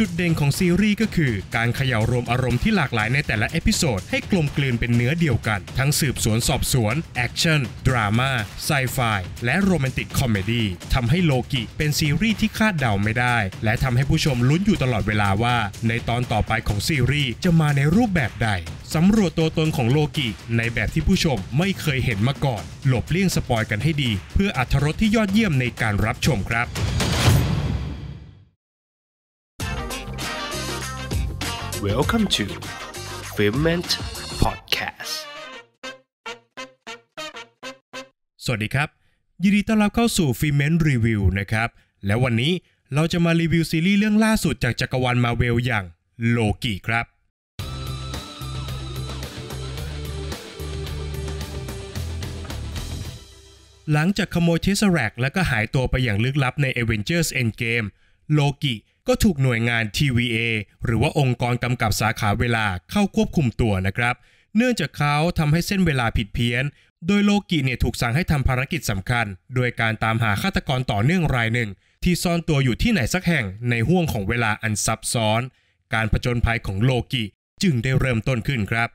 จุดเด่นของซีรีส์ก็คือการเขย่ารวมอารมณ์ที่หลากหลายในแต่ละเอพิโซด ให้กลมกลืนเป็นเนื้อเดียวกัน ทั้งสืบสวนสอบสวน แอคชั่นดราม่าไซไฟและโรแมนติกคอมเมดี้ทำให้โลกิ เป็นซีรีส์ที่คาดเดาไม่ได้ และทำให้ผู้ชมลุ้นอยู่ตลอดเวลาว่า ในตอนต่อไปของซีรีส์จะมาในรูปแบบใดสำรวจตัวตนของโลกิในแบบที่ผู้ชมไม่เคยเห็นมาก่อน หลบเลี่ยงสปอยกันให้ดี เพื่ออัธรสที่ยอดเยี่ยมในการรับชมครับ Welcome to f i l m e n t Podcast สวัสดีครับ ยินดีต้อนรับเข้าสู่ f i l m e n t Review นะครับ แล้ววันนี้เราจะมารีวิวซีรีส์เรื่องล่าสุดจากจักรวาลมาเวลอย่างโลกิครับ หลังจากขโมยเทสแรกและก็หายตัวไปอย่างลึกลับใน Avengers Endgame โลกิก็ถูกหน่วยงาน TVA หรือว่าองค์กรกำกับสาขาเวลาเข้าควบคุมตัวนะครับ เนื่องจากเขาทำให้เส้นเวลาผิดเพี้ยน โดยโลกิเนี่ยถูกสั่งให้ทำภารกิจสำคัญ โดยการตามหาฆาตกรต่อเนื่องรายหนึ่ง ที่ซ่อนตัวอยู่ที่ไหนสักแห่งในห่วงของเวลาอันซับซ้อน การผจญภัยของโลกิจึงได้เริ่มต้นขึ้นครับ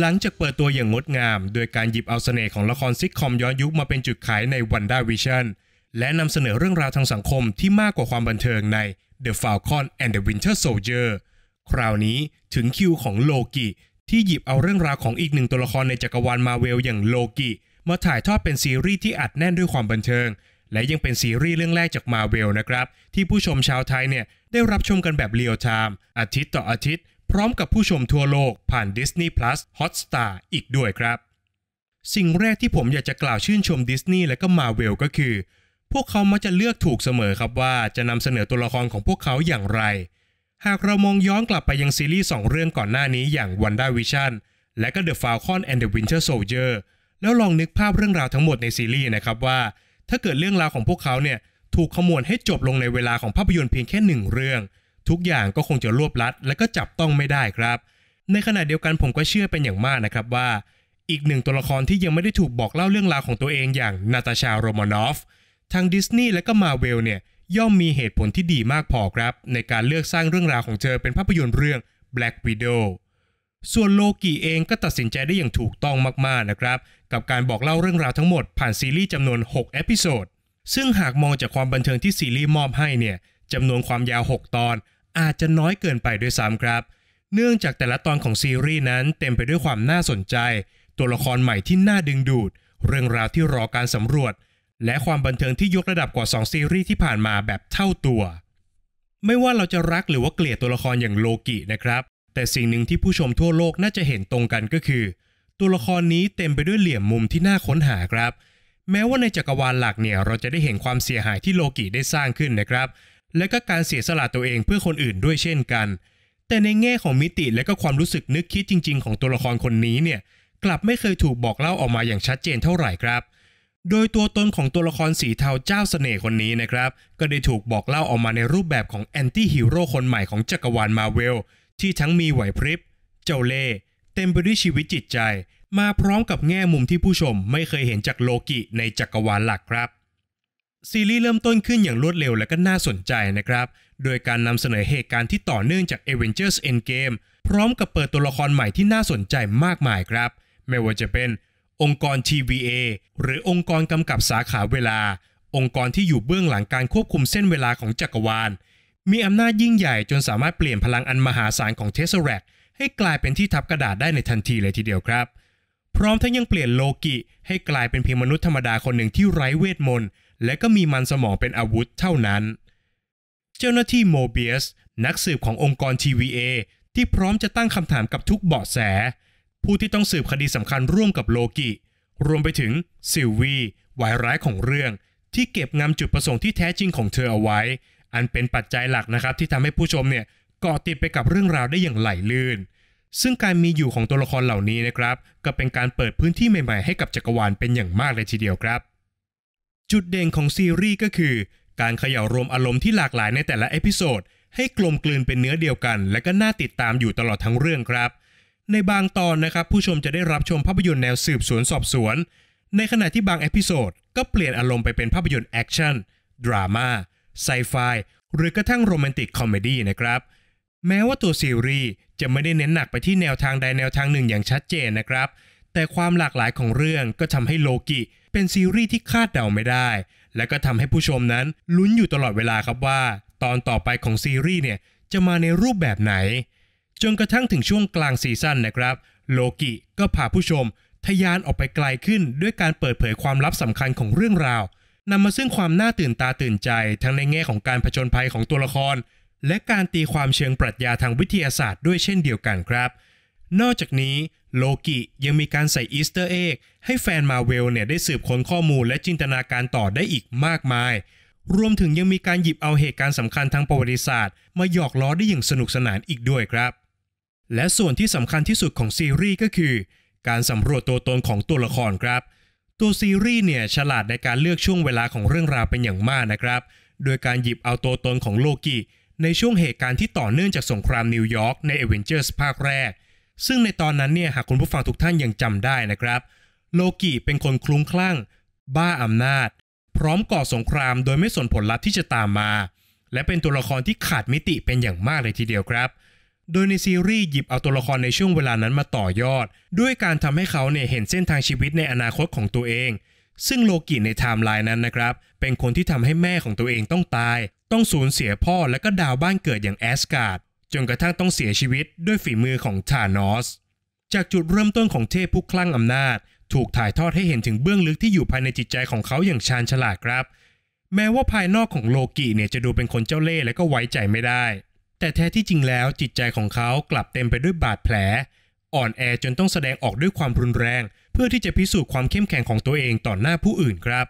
หลังจากเปิดตัวอย่างงดงามโดยการหยิบเอาเสน่ห์ของละครซิกคอม ย้อนยุคมาเป็นจุดขายในวันด้าวิชั่นและนำเสนอเรื่องราวทางสังคมที่มากกว่าความบันเทิงใน The Falcon and the Winter Soldier คราวนี้ถึงคิวของโลกิที่หยิบเอาเรื่องราวของอีกหนึ่งตัวละครในจักรวาลมาเวลอย่างโลกิมาถ่ายทอดเป็นซีรีส์ที่อัดแน่นด้วยความบันเทิงและยังเป็นซีรีส์เรื่องแรกจากมาเวลนะครับที่ผู้ชมชาวไทยเนี่ยได้รับชมกันแบบเรียลไทม์อาทิตย์ต่ออาทิตย์พร้อมกับผู้ชมทั่วโลกผ่าน Disney Plus Hotstar อีกด้วยครับ สิ่งแรกที่ผมอยากจะกล่าวชื่นชมดิสนีย์และก็มาเวลก็คือ พวกเขามักจะเลือกถูกเสมอครับว่า จะนำเสนอตัวละครของพวกเขาอย่างไร หากเรามองย้อนกลับไปยังซีรีส์ 2 เรื่องก่อนหน้านี้อย่าง WandaVision และก็ The Falcon and the Winter Soldier แล้วลองนึกภาพเรื่องราวทั้งหมดในซีรีส์นะครับว่า ถ้าเกิดเรื่องราวของพวกเขาเนี่ยถูกขมวให้จบลงในเวลา ของภาพยนตร์เพียงแค่หนึ่งเรื่องทุกอย่างก็คงจะรวบลัด และก็จับต้องไม่ได้ครับ ในขณะเดียวกันผมก็เชื่อเป็นอย่างมากนะครับว่า อีกหนึ่งตัวละครที่ยังไม่ได้ถูกบอกเล่าเรื่องราวของตัวเองอย่างนาตาชาโรมานอฟทางดิสนีย์และก็มาเวลเนี่ยย่อมมีเหตุผลที่ดีมากพอครับ ในการเลือกสร้างเรื่องราวของเธอเป็นภาพยนตร์เรื่อง Black Widow ส่วนโลกีเองก็ตัดสินใจได้อย่างถูกต้องมากๆนะครับกับการบอกเล่าเรื่องราวทั้งหมดผ่านซีรีส์จำนวน6เอพิโซดซึ่งหากมองจากความบันเทิงที่ซีรีส์มอบให้เนี่ยจำนวนความยาว 6 ตอน อาจจะน้อยเกินไปด้วยซ้ำครับ เนื่องจากแต่ละตอนของซีรีส์นั้นเต็มไปด้วยความน่าสนใจ ตัวละครใหม่ที่น่าดึงดูด เรื่องราวที่รอการสำรวจ และความบันเทิงที่ยกระดับกว่า2ซีรีส์ที่ผ่านมาแบบเท่าตัว ไม่ว่าเราจะรักหรือว่าเกลียดตัวละครอย่างโลกินะครับ แต่สิ่งหนึ่งที่ผู้ชมทั่วโลกน่าจะเห็นตรงกันก็คือ ตัวละครนี้เต็มไปด้วยเหลี่ยมมุมที่น่าค้นหาครับ แม้ว่าในจักรวาลหลักเนี่ย เราจะได้เห็นความเสียหายที่โลกิได้สร้างขึ้นนะครับและก็การเสียสละตัวเองเพื่อคนอื่นด้วยเช่นกัน แต่ในแง่ของมิติและก็ความรู้สึกนึกคิดจริงๆของตัวละครคนนี้เนี่ย กลับไม่เคยถูกบอกเล่าออกมาอย่างชัดเจนเท่าไหร่ครับ โดยตัวตนของตัวละครสีเทาเจ้าสเสน่ห์คนนี้นะครับก็ได้ถูกบอกเล่าออกมาในรูปแบบของแอนตี้ฮีโร่คนใหม่ของจักรวาลมาเวล ที่ทั้งมีไหวพริบ เจ้าเล่เต็มไปด้วยชีวิตจิตใจ มาพร้อมกับแง่มุมที่ผู้ชมไม่เคยเห็นจากโลกิในจักรวาลหลักครับซีรีส์เริ่มต้นขึ้นอย่างรวดเร็วและก็น่าสนใจนะครับ โดยการนำเสนอเหตุการณ์ที่ต่อเนื่องจาก Avengers Endgame พร้อมกับเปิดตัวละครใหม่ที่น่าสนใจมากมายครับ ไม่ว่าจะเป็นองค์กร TVA หรือองค์กรกำกับสาขาเวลา องค์กรที่อยู่เบื้องหลังการควบคุมเส้นเวลาของจักรวาล มีอำนาจยิ่งใหญ่จนสามารถเปลี่ยนพลังอันมหาศาลของเทสเรกให้กลายเป็นที่ทับกระดาษได้ในทันทีเลยทีเดียวครับ พร้อมทั้งยังเปลี่ยนโลกิให้กลายเป็นเพียงมนุษย์ธรรมดาคนหนึ่งที่ไร้เวทมนต์และก็มีมันสมองเป็นอาวุธเท่านั้น เจ้าหน้าที่โมเบียส นักสืบขององค์กร TVA ที่พร้อมจะตั้งคำถามกับทุกเบาะแส ผู้ที่ต้องสืบคดีสำคัญร่วมกับโลกิ รวมไปถึงซิลวีวายร้ายของเรื่อง ที่เก็บงำจุดประสงค์ที่แท้จริงของเธอเอาไว้ อันเป็นปัจจัยหลักนะครับที่ทำให้ผู้ชมเนี่ยเกาะติดไปกับเรื่องราวได้อย่างไหลลื่น ซึ่งการมีอยู่ของตัวละครเหล่านี้นะครับก็เป็นการเปิดพื้นที่ใหม่ๆให้กับจักรวาลเป็นอย่างมากเลยทีเดียวครับจุดเด่นของซีรีส์ก็คือการเขย่ารวมอารมณ์ที่หลากหลายในแต่ละเอพิโซด ให้กลมกลืนเป็นเนื้อเดียวกันและก็น่าติดตามอยู่ตลอดทั้งเรื่องครับ ในบางตอนนะครับ ผู้ชมจะได้รับชมภาพยนตร์แนวสืบสวนสอบสวน ในขณะที่บางเอพิโซด ก็เปลี่ยนอารมณ์ไปเป็นภาพยนตร์แอคชั่น ดราม่าไซไฟ หรือกระทั่งโรแมนติกคอมเมดี้นะครับแม้ว่าตัวซีรีส์จะไม่ได้เน้นหนักไปที่แนวทางใดแนวทางหนึ่งอย่างชัดเจนนะครับ แต่ความหลากหลายของเรื่องก็ทำให้โลกิเป็นซีรีส์ที่คาดเดาไม่ได้ และก็ทำให้ผู้ชมนั้น ลุ้นอยู่ตลอดเวลาครับว่า ตอนต่อไปของซีรีส์เนี่ยจะมาในรูปแบบไหน จนกระทั่งถึงช่วงกลางซีซั่นนะครับ โลกิก็พาผู้ชม ทยานออกไปไกลขึ้น ด้วยการเปิดเผยความลับสำคัญของเรื่องราว นำมาซึ่งความน่าตื่นตาตื่นใจ ทั้งในแง่ของการผจญภัยของตัวละคร และการตีความเชิงปรัชญาทางวิทยาศาสตร์ ด้วยเช่นเดียวกันครับ นอกจากนี้โลกิยังมีการใส่อีสเตอร์เอ็กให้แฟนมาเวลเนี่ยได้สืบค้นข้อมูลและจินตนาการต่อได้อีกมากมาย รวมถึงยังมีการหยิบเอาเหตุการณ์สำคัญทางประวัติศาสตร์ มาหยอกล้อได้อย่างสนุกสนานอีกด้วยครับ และส่วนที่สำคัญที่สุดของซีรีส์ก็คือ การสำรวจตัวตนของตัวละครครับ ตัวซีรีส์เนี่ย ฉลาดในการเลือกช่วงเวลาของเรื่องราวเป็นอย่างมากนะครับโดยการหยิบเอาตัวตนของโลกิในช่วงเหตุการณ์ที่ต่อเนื่องจากสงครามนิวยอร์กในเอเวนเจอร์สภาคแรกซึ่งในตอนนั้นเนี่ยหากคุณผู้ฟังทุกท่านยังจำได้นะครับ โลกิเป็นคนคลุ้งคลั่ง บ้าอำนาจ พร้อมก่อสงครามโดยไม่สนผลลัพธ์ที่จะตามมา และเป็นตัวละครที่ขาดมิติเป็นอย่างมากเลยทีเดียวครับ โดยในซีรีส์หยิบเอาตัวละครในช่วงเวลานั้นมาต่อยอด ด้วยการทำให้เขาเนี่ยเห็นเส้นทางชีวิตในอนาคตของตัวเอง ซึ่งโลกิในไทม์ไลน์นั้นนะครับเป็นคนที่ทำให้แม่ของตัวเองต้องตาย ต้องสูญเสียพ่อและก็ดาวบ้านเกิดอย่างแอสการ์ดจนกระทั่งต้องเสียชีวิตด้วยฝีมือของธานอส จากจุดเริ่มต้นของเทพผู้คลั่งอำนาจ ถูกถ่ายทอดให้เห็นถึงเบื้องลึกที่อยู่ภายในจิตใจของเขาอย่างชาญฉลาดครับ แม้ว่าภายนอกของโลกิเนี่ย จะดูเป็นคนเจ้าเล่ห์และก็ไว้ใจไม่ได้ แต่แท้ที่จริงแล้วจิตใจของเขากลับเต็มไปด้วยบาดแผล อ่อนแอจนต้องแสดงออกด้วยความรุนแรงเพื่อที่จะพิสูจน์ความเข้มแข็งของตัวเองต่อหน้าผู้อื่นครับ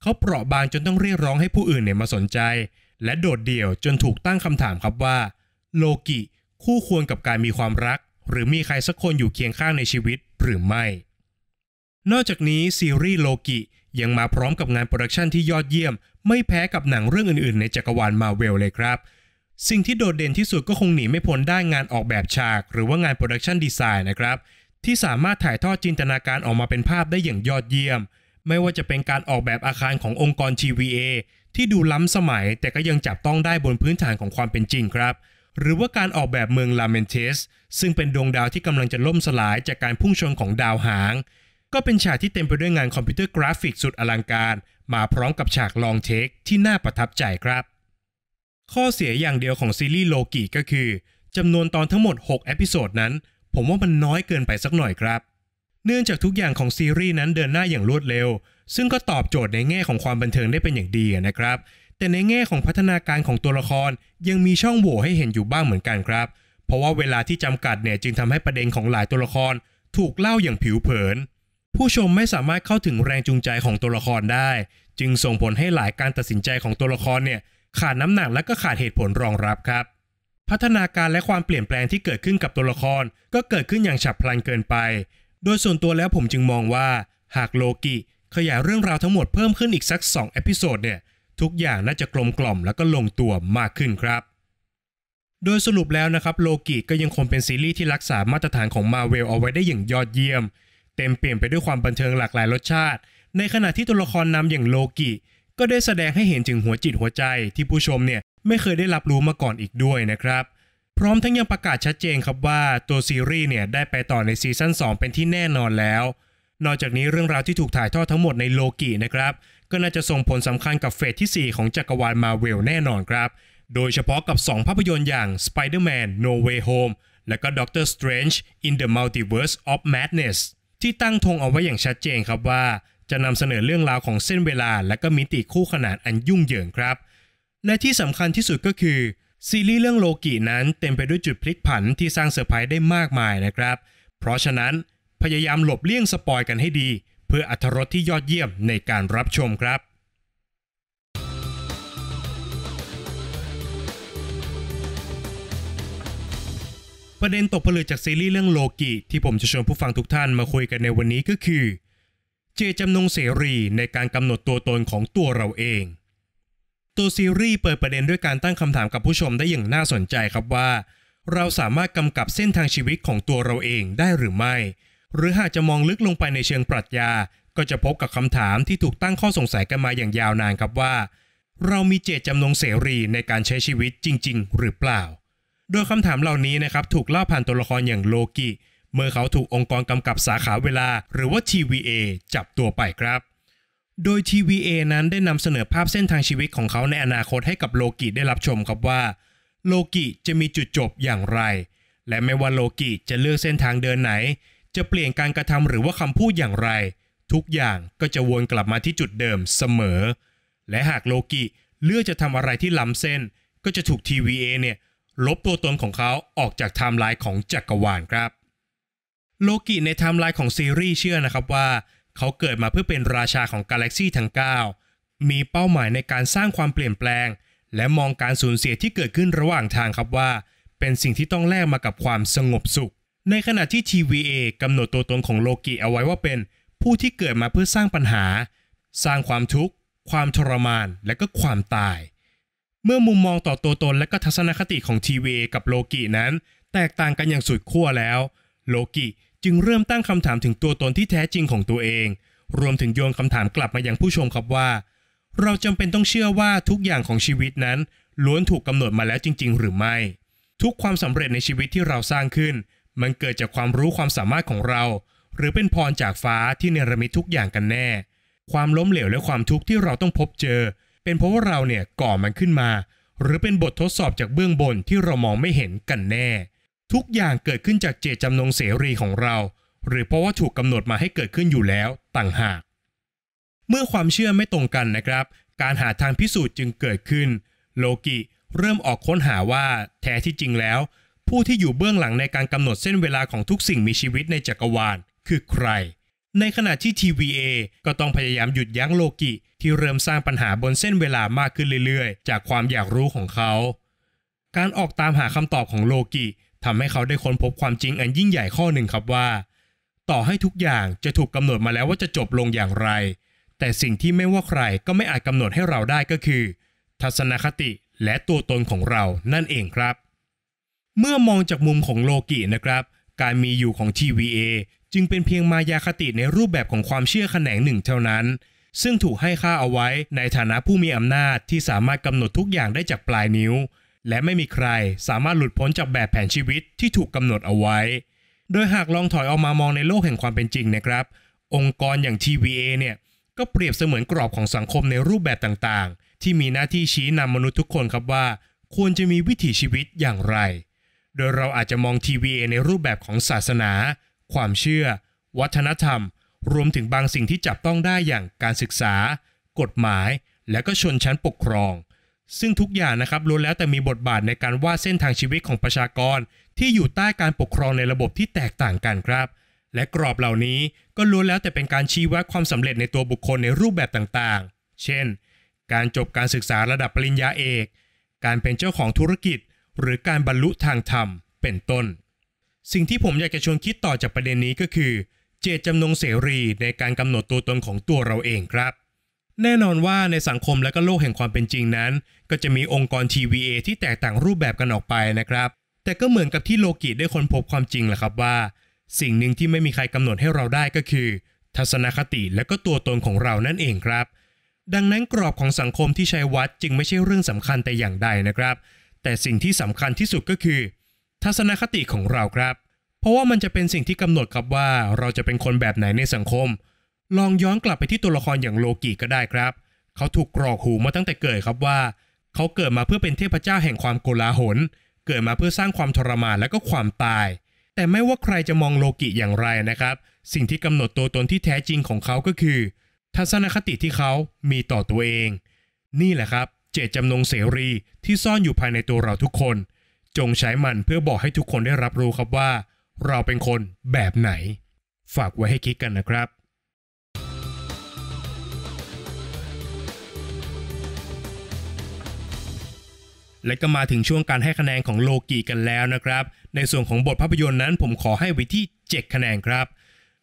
เขาเปราะบางจนต้องเรียกร้องให้ผู้อื่นเนี่ยมาสนใจ และโดดเดี่ยวจนถูกตั้งคำถามครับว่าโลกิคู่ควรกับการมีความรัก หรือมีใครสักคนอยู่เคียงข้างในชีวิตหรือไม่ นอกจากนี้ ซีรีส์โลกิยังมาพร้อมกับงานโปรดักชันที่ยอดเยี่ยมไม่แพ้กับหนังเรื่องอื่นๆในจักรวาลมาเวลเลยครับ สิ่งที่โดดเด่นที่สุดก็คงหนีไม่พ้นได้งานออกแบบฉาก หรือว่างานโปรดักชันดีไซน์นะครับที่สามารถถ่ายทอดจินตนาการออกมาเป็นภาพได้อย่างยอดเยี่ยมไม่ว่าจะเป็นการออกแบบอาคารขององค์กร t v a ที่ดูล้ำสมัย แต่ก็ยังจับต้องได้บนพื้นฐานของความเป็นจริงครับหรือว่าการออกแบบเมืองลาเมนเทสซึ่งเป็นดวงดาวที่กำลังจะล่มสลายจากการพุ่งชนของดาวหาง ก็เป็นฉากที่เต็มไปด้วยงานคอมพิวเตอร์กราฟิกสุดอลังการ มาพร้อมกับฉากลองเทคที่น่าประทับใจครับ ข้อเสียอย่างเดียวของซีรีส์โลกิก็คือจำนวนตอนทั้งหมด6เอพิโซดนั้น ผมว่ามันน้อยเกินไปสักหน่อยครับ เนื่องจากทุกอย่างของซีรีส์นั้นเดินหน้าอย่างรวดเร็วซึ่งก็ตอบโจทย์ในแง่ของความบันเทิงได้เป็นอย่างดีนะครับแต่ในแง่ของพัฒนาการของตัวละครยังมีช่องโหว่ให้เห็นอยู่บ้างเหมือนกันครับ เพราะว่าเวลาที่จำกัดเนี่ยจึงทำให้ประเด็นของหลายตัวละคร ถูกเล่าอย่างผิวเผิน ผู้ชมไม่สามารถเข้าถึงแรงจูงใจของตัวละครได้ จึงส่งผลให้หลายการตัดสินใจของตัวละครเนี่ยขาดน้ำหนักและก็ขาดเหตุผลรองรับครับ พัฒนาการและความเปลี่ยนแปลงที่เกิดขึ้นกับตัวละคร ก็เกิดขึ้นอย่างฉับพลันเกินไป โดยส่วนตัวแล้วผมจึงมองว่า หากโลกิขยายเรื่องราวทั้งหมดเพิ่มขึ้นอีกสัก2เอพิโซดเนี่ยทุกอย่างน่าจะกลมกล่อมแล้วก็ลงตัวมากขึ้นครับ โดยสรุปแล้วนะครับ โลกิก็ยังคงเป็นซีรีส์ที่รักษามาตรฐานของมาเวลเอาไว้ได้อย่างยอดเยี่ยม เต็มเปลี่ยนไปด้วยความบันเทิงหลากหลายรสชาติ ในขณะที่ตัวละครนำอย่างโลกิก็ได้แสดงให้เห็นถึงหัวจิตหัวใจที่ผู้ชมเนี่ย ไม่เคยได้รับรู้มาก่อนอีกด้วยนะครับ พร้อมทั้งยังประกาศชัดเจนครับว่าตัวซีรีส์เนี่ยได้ไปต่อในซีซั่น2เป็นที่แน่นอนแล้ว นอกจากนี้เรื่องราวที่ถูกถ่ายทอดทั้งหมดในโลกินะครับก็น่าจะส่งผลสำคัญกับเฟสที่ 4 ของจักรวาลมาเวลแน่นอนครับ โดยเฉพาะกับ 2 ภาพยนตร์อย่าง Spider-Man No Way Home และก็ Doctor Strange in the Multiverse of Madness ที่ตั้งธงเอาไว้อย่างชัดเจนครับว่า จะนำเสนอเรื่องราวของเส้นเวลาและก็มิติคู่ขนานอันยุ่งเหยิงครับ และที่สำคัญที่สุดก็คือ ซีรีส์เรื่องโลกินั้นเต็มไปด้วยจุดพลิกผันที่สร้างเซอร์ไพรส์ได้มากมายนะครับเพราะฉะนั้นพยายามหลบเลี่ยงสปอยกันให้ดีเพื่ออัธรสที่ยอดเยี่ยมในการรับชมครับ ประเด็นตกผลึกจากซีรีส์เรื่องโลกิที่ผมจะชวนผู้ฟังทุกท่านมาคุยกันในวันนี้ก็คือ เจจำนงเสรีในการกำหนดตัวตนของตัวเราเอง ตัวซีรีส์เปิดประเด็นด้วยการตั้งคำถามกับผู้ชมได้อย่างน่าสนใจครับว่า เราสามารถกำกับเส้นทางชีวิตของตัวเราเองได้หรือไม่หรือหากจะมองลึกลงไปในเชิงปรัชญา ก็จะพบกับคำถามที่ถูกตั้งข้อสงสัยกันมาอย่างยาวนานครับว่า เรามีเจตจำนงเสรีในการใช้ชีวิตจริง ๆ หรือเปล่า โดยคำถามเหล่านี้นะครับถูกเล่าผ่านตัวละครอย่างโลกิ เมื่อเขาถูกองค์กรกำกับสาขาเวลา หรือว่า TVA จับตัวไปครับ โดย TVA นั้นได้นำเสนอภาพเส้นทางชีวิตของเขาในอนาคตให้กับโลกิได้รับชมครับว่า โลกิจะมีจุดจบอย่างไร และไม่ว่าโลกิจะเลือกเส้นทางเดินไหนจะเปลี่ยนการกระทำหรือว่าคำพูดอย่างไร ทุกอย่างก็จะวนกลับมาที่จุดเดิมเสมอ และหากโลกิเลือกจะทำอะไรที่ล้ำเส้น ก็จะถูก TVA เนี่ยลบตัวตนของเขาออกจากไทม์ไลน์ของจักรวาลครับโลกิในไทม์ไลน์ของซีรีส์เชื่อนะครับว่า เขาเกิดมาเพื่อเป็นราชาของกาแล็กซี่ทั้ง9 มีเป้าหมายในการสร้างความเปลี่ยนแปลง และมองการสูญเสียที่เกิดขึ้นระหว่างทางครับว่า เป็นสิ่งที่ต้องแลกมากับความสงบสุขในขณะที่ TVA กำหนดตัวตนของโลกิเอาไว้ว่าเป็นผู้ที่เกิดมาเพื่อสร้างปัญหา สร้างความทุกข์ ความทรมาน และก็ความตาย เมื่อมุมมองต่อตัวตนและก็ทัศนคติของ TVA กับโลกินั้น แตกต่างกันอย่างสุดขั้วแล้ว โลกิจึงเริ่มตั้งคำถามถึงตัวตนที่แท้จริงของตัวเอง รวมถึงโยงคำถามกลับมาอย่างผู้ชมครับว่า เราจำเป็นต้องเชื่อว่าทุกอย่างของชีวิตนั้นล้วนถูกกำหนดมาแล้วจริง ๆ หรือไม่ ทุกความสำเร็จในชีวิตที่เราสร้างขึ้นมันเกิดจากความรู้ความสามารถของเรา หรือเป็นพรจากฟ้าที่เนรมิตทุกอย่างกันแน่ ความล้มเหลวและความทุกข์ที่เราต้องพบเจอ เป็นเพราะว่าเราเนี่ยก่อมันขึ้นมา หรือเป็นบททดสอบจากเบื้องบนที่เรามองไม่เห็นกันแน่ ทุกอย่างเกิดขึ้นจากเจตจำนงเสรีของเรา หรือเพราะว่าถูกกำหนดมาให้เกิดขึ้นอยู่แล้ว ต่างหาก เมื่อความเชื่อไม่ตรงกันนะครับ การหาทางพิสูจน์จึงเกิดขึ้น โลกิเริ่มออกค้นหาว่าแท้ที่จริงแล้วผู้ที่อยู่เบื้องหลังในการกำหนดเส้นเวลาของทุกสิ่งมีชีวิตในจักรวาล คือใคร ในขณะที่ TVA ก็ต้องพยายามหยุดยั้งโลกิ ที่เริ่มสร้างปัญหาบนเส้นเวลามากขึ้นเรื่อยๆ จากความอยากรู้ของเขา การออกตามหาคำตอบของโลกิทำให้เขาได้ค้นพบความจริงอันยิ่งใหญ่ข้อหนึ่งครับว่า ต่อให้ทุกอย่างจะถูกกำหนดมาแล้วว่าจะจบลงอย่างไร แต่สิ่งที่ไม่ว่าใครก็ไม่อาจกำหนดให้เราได้ก็คือ ทัศนคติและตัวตนของเรานั่นเองครับเมื่อมองจากมุมของโลกินะครับ การมีอยู่ของ TVA จึงเป็นเพียงมายาคติในรูปแบบของความเชื่อแขนงหนึ่ง เท่านั้น ซึ่งถูกให้ค่าเอาไว้ในฐานะผู้มีอำนาจที่สามารถกำหนดทุกอย่างได้จากปลายนิ้ว และไม่มีใครสามารถหลุดพ้นจากแบบแผนชีวิตที่ถูกกำหนดเอาไว้ โดยหากลองถอยออกมามองในโลกแห่งความเป็นจริงนะครับ องค์กรอย่าง TVA เนี่ยก็เปรียบเสมือนกรอบของสังคมในรูปแบบต่าง ๆ ที่มีหน้าที่ชี้นำมนุษย์ทุกคนครับว่า ควรจะมีวิถีชีวิตอย่างไรโดยเราอาจจะมองทีวีในรูปแบบของศาสนา ความเชื่อ วัฒนธรรม รวมถึงบางสิ่งที่จับต้องได้อย่างการศึกษา กฎหมาย และก็ชนชั้นปกครอง ซึ่งทุกอย่างนะครับล้วนแล้วแต่มีบทบาทในการวาดเส้นทางชีวิตของประชากรที่อยู่ใต้การปกครองในระบบที่แตกต่างกันครับ และกรอบเหล่านี้ก็ล้วนแล้วแต่เป็นการชี้วัดความสำเร็จในตัวบุคคลในรูปแบบต่างๆ เช่น การจบการศึกษาระดับปริญญาเอก การเป็นเจ้าของธุรกิจหรือการบรรลุทางธรรมเป็นต้น สิ่งที่ผมอยากจะชวนคิดต่อจากประเด็นนี้ก็คือเจตจำนงเสรีในการกำหนดตัวตนของตัวเราเองครับ แน่นอนว่าในสังคมและก็โลกแห่งความเป็นจริงนั้น ก็จะมีองค์กร TVA ที่แตกต่างรูปแบบกันออกไปนะครับ แต่ก็เหมือนกับที่โลกิได้ค้นพบความจริงแหละครับว่า สิ่งหนึ่งที่ไม่มีใครกำหนดให้เราได้ก็คือ ทัศนคติและก็ตัวตนของเรานั่นเองครับ ดังนั้นกรอบของสังคมที่ใช้วัดจึงไม่ใช่เรื่องสำคัญแต่อย่างใดนะครับแต่สิ่งที่สำคัญที่สุดก็คือ ทัศนคติของเราครับ เพราะว่ามันจะเป็นสิ่งที่กำหนดครับว่า เราจะเป็นคนแบบไหนในสังคม ลองย้อนกลับไปที่ตัวละครอย่างโลกิก็ได้ครับ เขาถูกกรอกหูมาตั้งแต่เกิดครับว่า เขาเกิดมาเพื่อเป็นเทพเจ้าแห่งความโกลาหล เกิดมาเพื่อสร้างความทรมานและก็ความตาย แต่ไม่ว่าใครจะมองโลกิอย่างไรนะครับ สิ่งที่กำหนดตัวตนที่แท้จริงของเขาก็คือ ทัศนคติที่เขามีต่อตัวเอง นี่แหละครับเจตจำนงเสรีที่ซ่อนอยู่ภายในตัวเราทุกคน จงใช้มันเพื่อบอกให้ทุกคนได้รับรู้ครับว่า เราเป็นคนแบบไหน ฝากไว้ให้คิดกันนะครับ และก็มาถึงช่วงการให้คะแนนของโลกีกันแล้วนะครับ ในส่วนของบทภาพยนตร์นั้นผมขอให้ไว้ที่7คะแนนครับ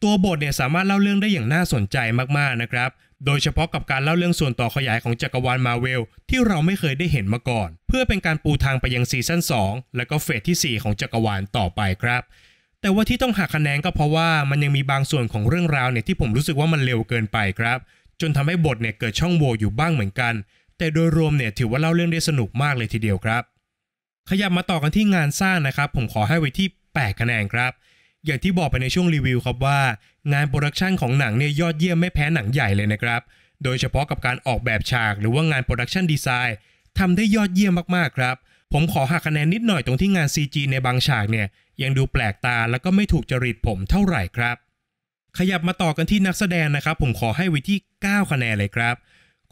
ตัวบทเนี่ยสามารถเล่าเรื่องได้อย่างน่าสนใจมากๆนะครับโดยเฉพาะกับการเล่าเรื่องส่วนต่อขยายของจักรวาลมาเวลที่เราไม่เคยได้เห็นมาก่อน เพื่อเป็นการปูทางไปยังซีซั่น2 และก็เฟสที่ 4 ของจักรวาลต่อไปครับ แต่ว่าที่ต้องหักคะแนนก็เพราะว่ามันยังมีบางส่วนของเรื่องราวเนี่ยที่ผมรู้สึกว่ามันเร็วเกินไปครับ จนทำให้บทเนี่ยเกิดช่องโหว่อยู่บ้างเหมือนกัน แต่โดยรวมเนี่ยถือว่าเล่าเรื่องได้สนุกมากเลยทีเดียวครับ ขยับมาต่อกันที่งานสร้างนะครับผมขอให้ไว้ที่8คะแนนครับอย่างที่บอกไปในช่วงรีวิว ครับว่า งานโปรดักชันของหนังเนี่ยยอดเยี่ยมไม่แพ้หนังใหญ่เลยนะครับ โดยเฉพาะกับการออกแบบฉากหรือว่างานโปรดักชันดีไซน์ทำได้ยอดเยี่ยมมากๆครับผมขอหักคะแนนนิดหน่อยตรงที่งาน CG ในบางฉากเนี่ยยังดูแปลกตาแล้วก็ไม่ถูกจริตผมเท่าไหร่ครับ ขยับมาต่อกันที่นักแสดงนะครับ ผมขอให้ไว้ที่ 9 คะแนนเลยครับ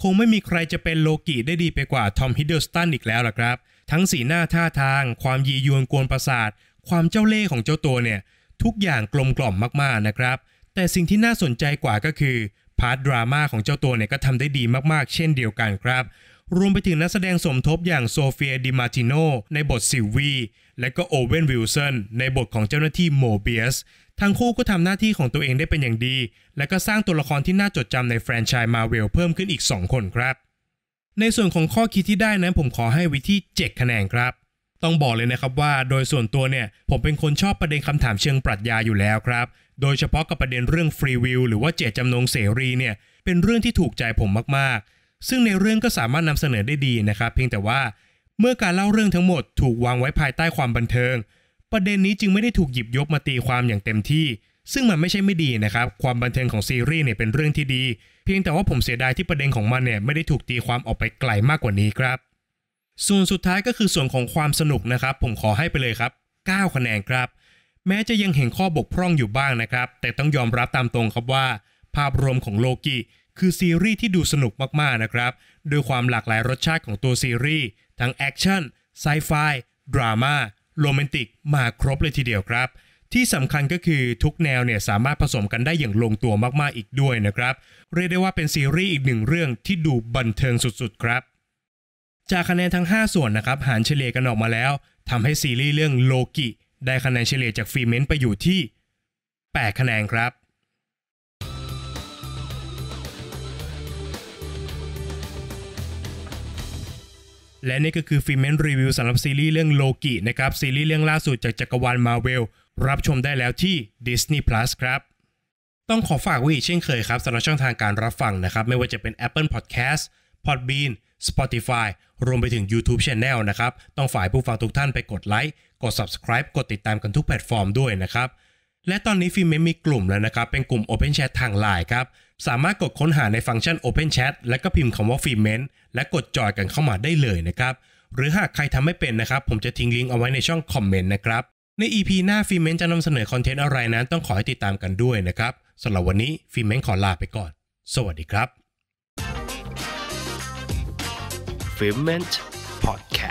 คงไม่มีใครจะเป็นโลกิได้ดีไปกว่าทอมฮิดเดิลสตันอีกแล้วล่ะครับ ทั้งสีหน้าท่าทาง ความยียวนกวนประสาท ความเจ้าเล่ห์ของเจ้าตัวเนี่ยทุกอย่างกลมกล่อมมาก ๆ นะครับ แต่สิ่งที่น่าสนใจกว่าก็คือ พาร์ทดราม่าของเจ้าตัวเนี่ยก็ทำได้ดีมากๆ เช่นเดียวกันครับ รวมไปถึงนักแสดงสมทบอย่างโซเฟียดิมาติโนในบทซิลวีและก็โอเวนวิลสันในบทของเจ้าหน้าที่โมเบียสทั้งคู่ก็ทำหน้าที่ของตัวเองได้เป็นอย่างดี และก็สร้างตัวละครที่น่าจดจำในแฟรนไชส์มาเวลเพิ่มขึ้นอีก 2 คนครับ ในส่วนของข้อคิดที่ได้นั้นผมขอให้วิธี7คะแนนครับต้องบอกเลยนะครับว่าโดยส่วนตัวเนี่ย ผมเป็นคนชอบประเด็นคำถามเชิงปรัชญาอยู่แล้วครับ โดยเฉพาะกับประเด็นเรื่องฟรีวิลหรือว่าเจตจำนงเสรีเนี่ยเป็นเรื่องที่ถูกใจผมมากๆ ซึ่งในเรื่องก็สามารถนำเสนอได้ดีนะครับเพียงแต่ว่าเมื่อการเล่าเรื่องทั้งหมดถูกวางไว้ภายใต้ความบันเทิง ประเด็นนี้จึงไม่ได้ถูกหยิบยกมาตีความอย่างเต็มที่ ซึ่งมันไม่ใช่ไม่ดีนะครับความบันเทิงของซีรีส์เนี่ยเป็นเรื่องที่ดี เพียงแต่ว่าผมเสียดายที่ประเด็นของมันเนี่ยไม่ได้ถูกตีความออกไปไกลมากกว่านี้ครับส่วนสุดท้ายก็คือส่วนของความสนุกนะครับ ผมขอให้ไปเลยครับ9คะแนนครับ แม้จะยังเห็นข้อบกพร่องอยู่บ้างนะครับ แต่ต้องยอมรับตามตรงครับว่า ภาพรวมของโลกิคือซีรีส์ที่ดูสนุกมากๆนะครับ ด้วยความหลากหลายรสชาติของตัวซีรีส์ ทั้งแอคชั่นไซไฟดราม่าโรแมนติกมาครบเลยทีเดียวครับ ที่สำคัญก็คือทุกแนวเนี่ยสามารถผสมกันได้อย่างลงตัวมากๆอีกด้วยนะครับเรียกได้ว่าเป็นซีรีส์อีกหนึ่งเรื่องที่ดูบันเทิงสุดๆครับจากคะแนนทั้ง5 ส่วนนะครับหารเฉลี่ยกันออกมาแล้ว ทำให้ซีรีส์เรื่องโลกิได้คะแนนเฉลี่ยจากฟีเมนต์ไปอยู่ที่ 8 คะแนนครับ และนี่ก็คือฟิเมนรีวิวสำหรับซีรีส์เรื่องโลกินะครับซีรีส์เรื่องล่าสุดจากจักรวาลมาเวล รับชมได้แล้วที่ Disney Plus ครับ ต้องขอฝากวิเช่นเคยครับสำหรับช่องทางการรับฟังนะครับ ไม่ว่าจะเป็น Apple Podcast Podbean Spotify รวมไปถึง YouTube Channel นะครับ ต้องฝ่ายผู้ฟังทุกท่านไปกดไลค์ กด Subscribe กดติดตามกันทุกแพลตฟอร์มด้วยนะครับ และตอนนี้ฟิเมมีกลุ่มแล้วนะครับ เป็นกลุ่ม Open Chat ทาง l ล n e ครับ สามารถกดค้นหาในฟังก์ชัน Open Chat แล้วก็พิมพ์คำว่าฟิมเมนและกดจอยกันเข้ามาได้เลยนะครับ หรือหากใครทำไม่เป็นนะครับ ผมจะทิ้งลิงก์เอาไว้ในช่องคอมเมนต์นะครับ ใน EP หน้าฟิเมนจะนำเสนอคอนเทนต์อะไรนั้นต้องขอให้ติดตามกันด้วยนะครับสำหรับวันนี้ฟิเมนขอลาไปก่อน สวัสดีครับ Fulfillment Podcast